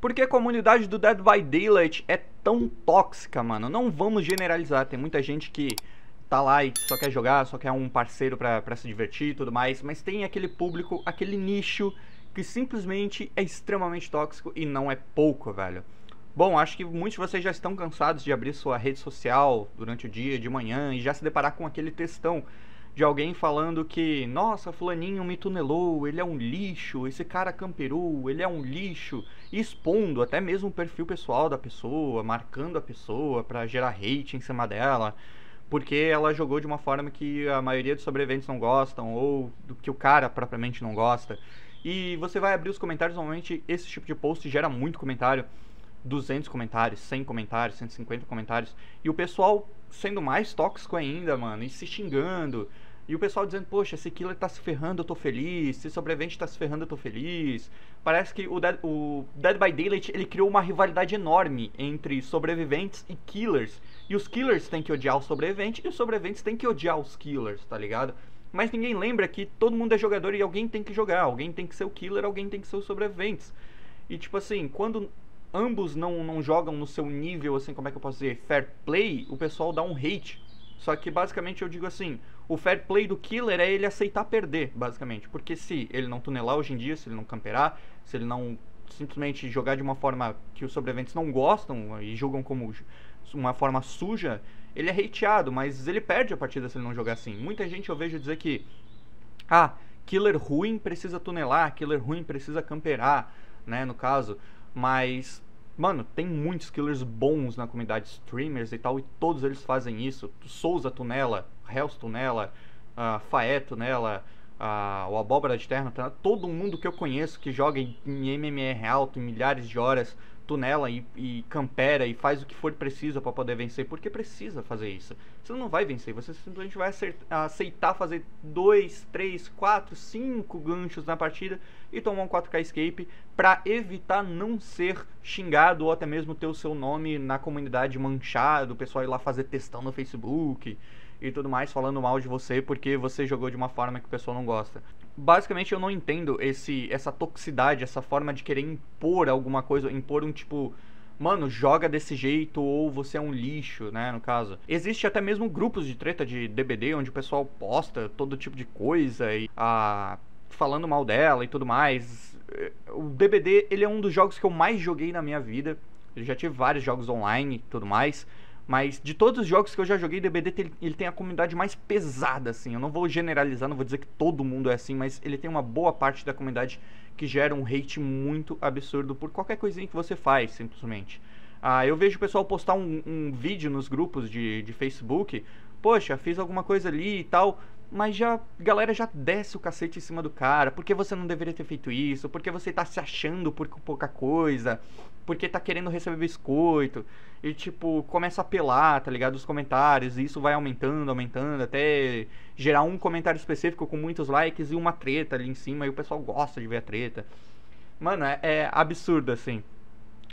Porque a comunidade do Dead by Daylight é tão tóxica, mano. Não vamos generalizar. Tem muita gente que tá lá e só quer jogar, só quer um parceiro para se divertir e tudo mais. Mas tem aquele público, aquele nicho que simplesmente é extremamente tóxico e não é pouco, velho. Bom, acho que muitos de vocês já estão cansados de abrir sua rede social durante o dia, de manhã e já se deparar com aquele textão de alguém falando que, nossa, fulaninho me tunelou, ele é um lixo, esse cara camperou, ele é um lixo, expondo até mesmo o perfil pessoal da pessoa, marcando a pessoa para gerar hate em cima dela, porque ela jogou de uma forma que a maioria dos sobreviventes não gostam ou do que o cara propriamente não gosta. E você vai abrir os comentários, normalmente esse tipo de post gera muito comentário. 200 comentários, 100 comentários, 150 comentários. E o pessoal sendo mais tóxico ainda, mano, e se xingando, e o pessoal dizendo, poxa, esse killer tá se ferrando, eu tô feliz. Se sobrevivente tá se ferrando, eu tô feliz. Parece que o Dead, o Dead by Daylight, ele criou uma rivalidade enorme entre sobreviventes e killers. E os killers têm que odiar os sobreviventes e os sobreviventes têm que odiar os killers, tá ligado? Mas ninguém lembra que todo mundo é jogador e alguém tem que jogar. Alguém tem que ser o killer, alguém tem que ser os sobreviventes. E tipo assim, quando ambos não, não jogam no seu nível, assim, como é que eu posso dizer, fair play, o pessoal dá um hate. Só que basicamente eu digo assim, o fair play do killer é ele aceitar perder, basicamente. Porque se ele não tunelar hoje em dia, se ele não camperar, se ele não simplesmente jogar de uma forma que os sobreviventes não gostam e julgam como uma forma suja, ele é hateado, mas ele perde a partida se ele não jogar assim. Muita gente eu vejo dizer que ah, killer ruim precisa tunelar, killer ruim precisa camperar, né, no caso, mas Mano, tem muitos killers bons na comunidade, streamers e tal, e todos eles fazem isso. Souza Tunela, Hells Tunela, uh, Faé Tunela, uh, o Abóbora de Terno Tunela, todo mundo que eu conheço que joga em MMR alto, em milhares de horas, tunela e, e campera e faz o que for preciso para poder vencer, porque precisa fazer isso. Você não vai vencer, você simplesmente vai acertar, aceitar fazer dois, três, quatro, cinco ganchos na partida e tomar um 4K Escape para evitar não ser xingado ou até mesmo ter o seu nome na comunidade manchado, o pessoal ir lá fazer testão no Facebook e tudo mais falando mal de você porque você jogou de uma forma que o pessoal não gosta. Basicamente eu não entendo esse essa toxicidade, essa forma de querer impor alguma coisa, impor um tipo mano, joga desse jeito ou você é um lixo, né, no caso. Existe até mesmo grupos de treta de DBD onde o pessoal posta todo tipo de coisa e a falando mal dela e tudo mais. O DBD, ele é um dos jogos que eu mais joguei na minha vida. Eu já tive vários jogos online e tudo mais. Mas de todos os jogos que eu já joguei, DBD ele tem a comunidade mais pesada, assim. Eu não vou generalizar, não vou dizer que todo mundo é assim, mas ele tem uma boa parte da comunidade que gera um hate muito absurdo por qualquer coisinha que você faz, simplesmente. Ah, eu vejo o pessoal postar um, um vídeo nos grupos de, de Facebook. Poxa, fiz alguma coisa ali e tal mas já galera já desce o cacete em cima do cara, porque você não deveria ter feito isso, porque você tá se achando por pouca coisa, porque tá querendo receber biscoito, e tipo, começa a apelar, tá ligado? Os comentários, e isso vai aumentando, aumentando, até gerar um comentário específico com muitos likes e uma treta ali em cima, e o pessoal gosta de ver a treta. Mano, é, é absurdo assim.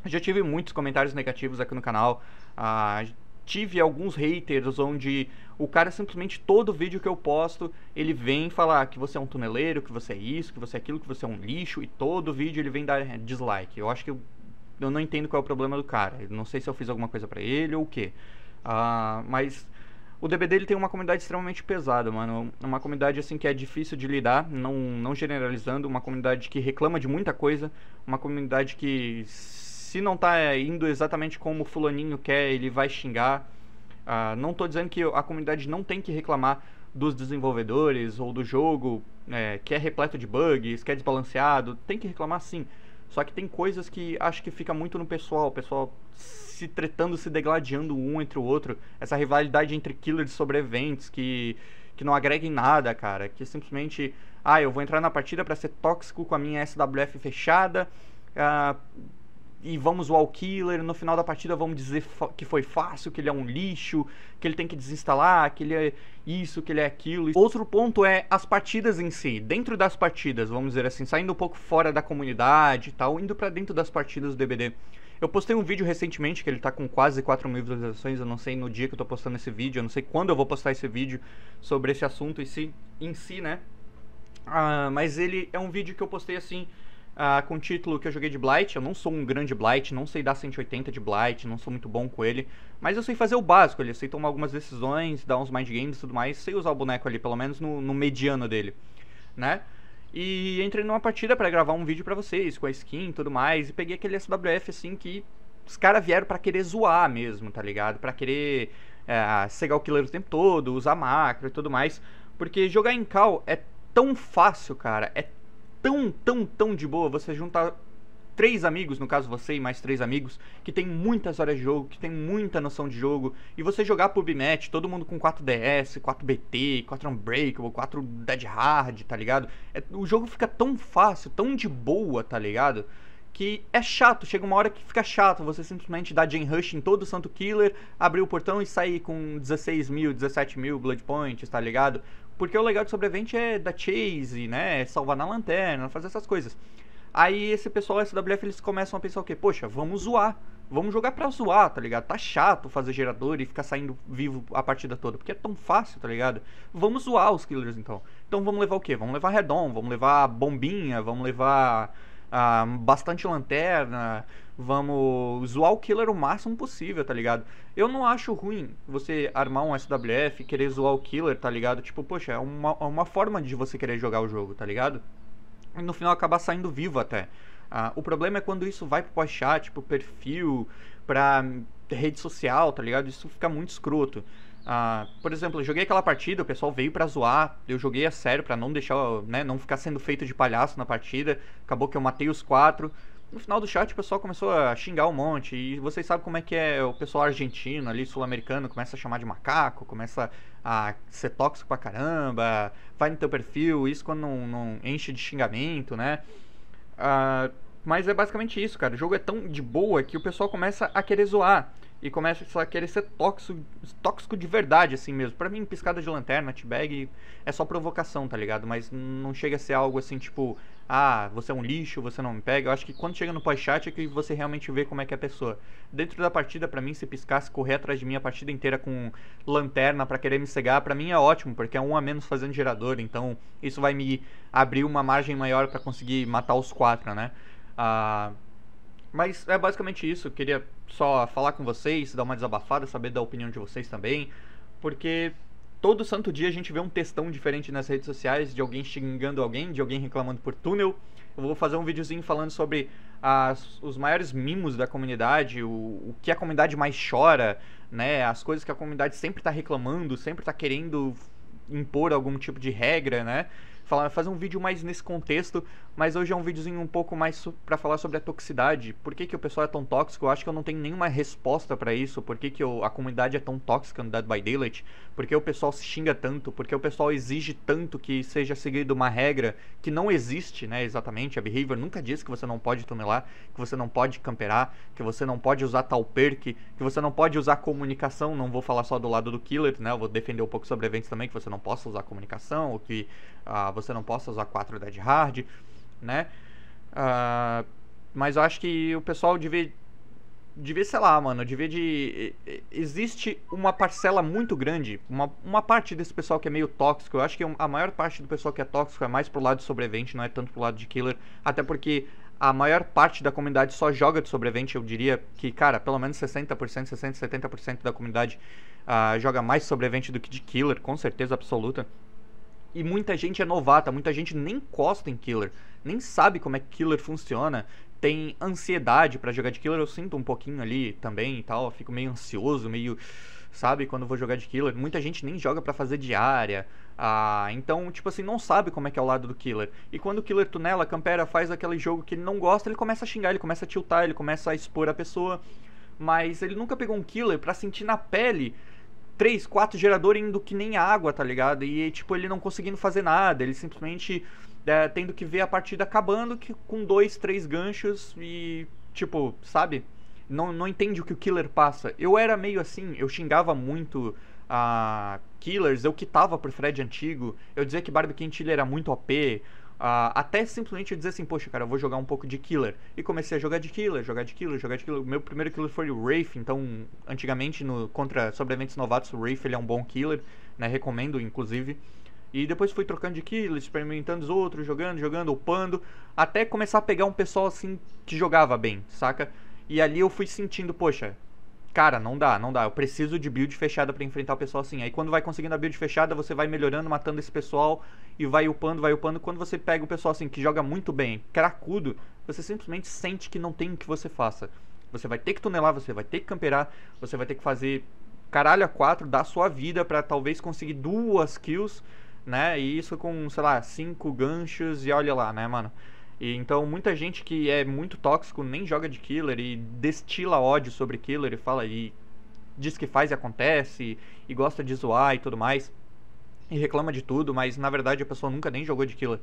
Já tive muitos comentários negativos aqui no canal. Ah, tive alguns haters onde o cara simplesmente todo vídeo que eu posto, ele vem falar que você é um tuneleiro, que você é isso, que você é aquilo, que você é um lixo, e todo vídeo ele vem dar eh, dislike. Eu acho que eu, eu não entendo qual é o problema do cara. Eu não sei se eu fiz alguma coisa para ele ou o quê. Uh, mas o DBD ele tem uma comunidade extremamente pesada, mano. Uma comunidade assim que é difícil de lidar, não, não generalizando, uma comunidade que reclama de muita coisa, uma comunidade que se não tá é, indo exatamente como o fulaninho quer, ele vai xingar. Ah, não estou dizendo que a comunidade não tem que reclamar dos desenvolvedores ou do jogo é, que é repleto de bugs, que é desbalanceado. Tem que reclamar sim. Só que tem coisas que acho que fica muito no pessoal. O pessoal se tretando, se degladiando um entre o outro. Essa rivalidade entre killers e sobreviventes que, que não agrega em nada, cara. Que simplesmente, ah, eu vou entrar na partida para ser tóxico com a minha SWF fechada. Ah, e vamos wall killer, no final da partida vamos dizer que foi fácil, que ele é um lixo, que ele tem que desinstalar, que ele é isso, que ele é aquilo. Outro ponto é as partidas em si, dentro das partidas, vamos dizer assim, saindo um pouco fora da comunidade e tal, indo para dentro das partidas do DBD. Eu postei um vídeo recentemente que ele tá com quase 4 mil visualizações. Eu não sei no dia que eu tô postando esse vídeo, eu não sei quando eu vou postar esse vídeo sobre esse assunto em si, em si né? Ah, mas ele é um vídeo que eu postei assim, Uh, com o título que eu joguei de Blight. Eu não sou um grande Blight, não sei dar 180 de Blight, não sou muito bom com ele. Mas eu sei fazer o básico, ele sei tomar algumas decisões, dar uns mind games e tudo mais. Sei usar o boneco ali, pelo menos no, no mediano dele, né? E entrei numa partida para gravar um vídeo para vocês, com a skin e tudo mais. E peguei aquele SWF assim que os caras vieram para querer zoar mesmo, tá ligado? Para querer é, cegar o killer o tempo todo, usar macro e tudo mais. Porque jogar em cal é tão fácil, cara, é tão, tão, tão de boa você juntar três amigos, no caso você e mais três amigos, que tem muitas horas de jogo, que tem muita noção de jogo, e você jogar PubMatch, todo mundo com 4DS, 4BT, 4 Unbreakable, 4 Dead Hard, tá ligado? É, o jogo fica tão fácil, tão de boa, tá ligado? Que é chato, chega uma hora que fica chato, você simplesmente dá Jane Rush em todo o santo killer, abrir o portão e sair com 16 mil, 17 mil Blood Points, tá ligado? Porque o legal de sobrevivente é da chase, né? É salvar na lanterna, fazer essas coisas. Aí esse pessoal SWF eles começam a pensar o quê? Poxa, vamos zoar. Vamos jogar pra zoar, tá ligado? Tá chato fazer gerador e ficar saindo vivo a partida toda, porque é tão fácil, tá ligado? Vamos zoar os killers então. Então vamos levar o quê? Vamos levar redom, vamos levar bombinha, vamos levar ah, bastante lanterna, vamos zoar o killer o máximo possível, tá ligado? Eu não acho ruim você armar um SWF e querer zoar o killer, tá ligado? Tipo, poxa, é uma, é uma forma de você querer jogar o jogo, tá ligado? E no final acabar saindo vivo até. Ah, o problema é quando isso vai pro pós-chat, pro perfil, pra rede social, tá ligado? Isso fica muito escroto. Ah, por exemplo, eu joguei aquela partida, o pessoal veio para zoar, eu joguei a sério para não deixar, né, não ficar sendo feito de palhaço na partida. Acabou que eu matei os quatro. No final do chat o pessoal começou a xingar um monte e vocês sabem como é que é o pessoal argentino ali, sul-americano, começa a chamar de macaco, começa a ser tóxico pra caramba, vai no teu perfil, isso quando não, não enche de xingamento, né? Ah, mas é basicamente isso, cara. O jogo é tão de boa que o pessoal começa a querer zoar. E começa só a querer ser tóxico, tóxico de verdade, assim mesmo. Pra mim, piscada de lanterna, t-bag é só provocação, tá ligado? Mas não chega a ser algo assim, tipo, ah, você é um lixo, você não me pega. Eu acho que quando chega no pós-chat é que você realmente vê como é que é a pessoa. Dentro da partida, para mim, se piscasse, correr atrás de mim a partida inteira com lanterna para querer me cegar, para mim é ótimo, porque é um a menos fazendo gerador, então isso vai me abrir uma margem maior para conseguir matar os quatro, né? Ah. Uh mas é basicamente isso. Eu queria só falar com vocês, dar uma desabafada, saber da opinião de vocês também. Porque todo santo dia a gente vê um textão diferente nas redes sociais de alguém xingando alguém, de alguém reclamando por túnel. Eu vou fazer um videozinho falando sobre as, os maiores mimos da comunidade, o, o que a comunidade mais chora, né? As coisas que a comunidade sempre está reclamando, sempre está querendo impor algum tipo de regra, né? falar, fazer um vídeo mais nesse contexto, mas hoje é um videozinho um pouco mais para falar sobre a toxicidade. Por que, que o pessoal é tão tóxico? Eu acho que eu não tenho nenhuma resposta para isso. Por que, que eu, a comunidade é tão tóxica no Dead by Daylight? Por que o pessoal se xinga tanto? Por que o pessoal exige tanto que seja seguido uma regra que não existe, né? Exatamente. A Behavior nunca diz que você não pode tunelar, que você não pode camperar, que você não pode usar tal perk, que você não pode usar comunicação. Não vou falar só do lado do Killer, né? Eu vou defender um pouco sobre eventos também, que você não possa usar comunicação, ou que ah, você não possa usar 4 Dead Hard, né? Uh, mas eu acho que o pessoal devia, devia, sei lá, mano, devia de... Existe uma parcela muito grande, uma, uma parte desse pessoal que é meio tóxico, eu acho que a maior parte do pessoal que é tóxico é mais pro lado de sobrevivente, não é tanto pro lado de killer, até porque a maior parte da comunidade só joga de sobrevivente, eu diria que, cara, pelo menos 60%, 60%, 70% da comunidade uh, joga mais sobrevivente do que de killer, com certeza absoluta e muita gente é novata, muita gente nem encosta em killer, nem sabe como é que killer funciona, tem ansiedade para jogar de killer, eu sinto um pouquinho ali também e tal, fico meio ansioso, meio sabe, quando vou jogar de killer, muita gente nem joga para fazer diária. Ah, então, tipo assim, não sabe como é que é o lado do killer. E quando o killer tunela, campera, faz aquele jogo que ele não gosta, ele começa a xingar, ele começa a tiltar, ele começa a expor a pessoa. Mas ele nunca pegou um killer para sentir na pele três, quatro geradores indo que nem água, tá ligado? E, tipo, ele não conseguindo fazer nada, ele simplesmente é, tendo que ver a partida acabando que, com dois, três ganchos e, tipo, sabe? Não, não entende o que o killer passa. Eu era meio assim, eu xingava muito a Killers, eu quitava pro Fred antigo, eu dizia que Barbie Quentilha era muito OP, Uh, até simplesmente eu dizer assim, poxa, cara, eu vou jogar um pouco de Killer. E comecei a jogar de Killer, jogar de Killer, jogar de Killer. O meu primeiro Killer foi o Wraith, então, antigamente, no, contra sobreviventes novatos, o Wraith ele é um bom Killer, né? Recomendo, inclusive. E depois fui trocando de Killer, experimentando os outros, jogando, jogando, upando. Até começar a pegar um pessoal, assim, que jogava bem, saca? E ali eu fui sentindo, poxa, cara, não dá, não dá. Eu preciso de build fechada para enfrentar o pessoal assim. Aí quando vai conseguindo a build fechada, você vai melhorando, matando esse pessoal e vai upando, vai upando. Quando você pega o pessoal assim que joga muito bem, cracudo, você simplesmente sente que não tem o que você faça. Você vai ter que tunelar, você vai ter que camperar, você vai ter que fazer caralho a quatro da sua vida para talvez conseguir duas kills, né? E isso com, sei lá, cinco ganchos e olha lá, né, mano? E, então, muita gente que é muito tóxico nem joga de killer e destila ódio sobre killer e fala e diz que faz e acontece e, e gosta de zoar e tudo mais e reclama de tudo, mas na verdade a pessoa nunca nem jogou de killer.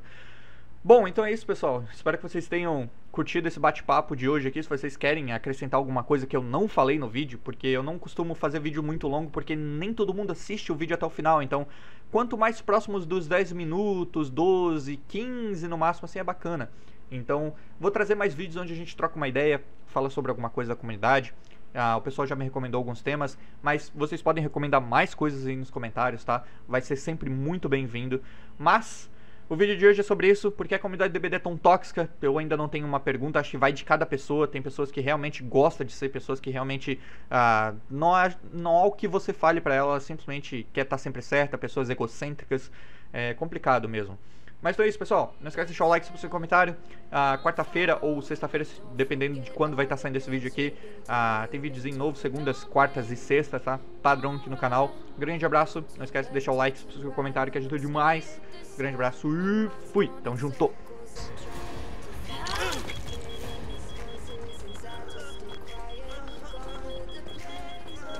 Bom, então é isso, pessoal. Espero que vocês tenham curtido esse bate-papo de hoje aqui. Se vocês querem acrescentar alguma coisa que eu não falei no vídeo, porque eu não costumo fazer vídeo muito longo, porque nem todo mundo assiste o vídeo até o final. Então, quanto mais próximos dos 10 minutos, 12, 15 no máximo, assim é bacana. Então, vou trazer mais vídeos onde a gente troca uma ideia, fala sobre alguma coisa da comunidade. Ah, o pessoal já me recomendou alguns temas, mas vocês podem recomendar mais coisas aí nos comentários, tá? Vai ser sempre muito bem-vindo. Mas o vídeo de hoje é sobre isso, porque a comunidade DBD é tão tóxica. Eu ainda não tenho uma pergunta, acho que vai de cada pessoa. Tem pessoas que realmente gostam de ser, pessoas que realmente ah, não, há, não há o que você fale para ela simplesmente quer estar tá sempre certa, pessoas egocêntricas. É complicado mesmo. Mas foi então é isso, pessoal. Não esquece de deixar o like, se seu comentário. Ah, Quarta-feira ou sexta-feira, dependendo de quando vai estar tá saindo esse vídeo aqui. Ah, tem videozinho novo, segundas, quartas e sextas, tá? Padrão aqui no canal. Grande abraço. Não esquece de deixar o like, se seu comentário, que ajuda demais. Grande abraço e fui. Tamo junto.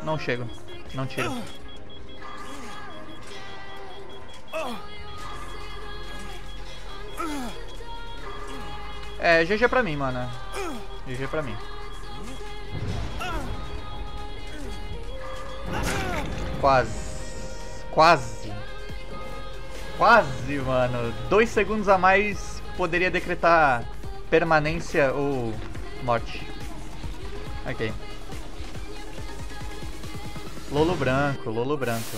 Não chego. Não tiro. É, GG pra mim, mano. GG pra mim. 'Quase. Quase. Quase, mano. Dois segundos a mais poderia decretar permanência ou morte. Ok. Lolo branco, lolo branco.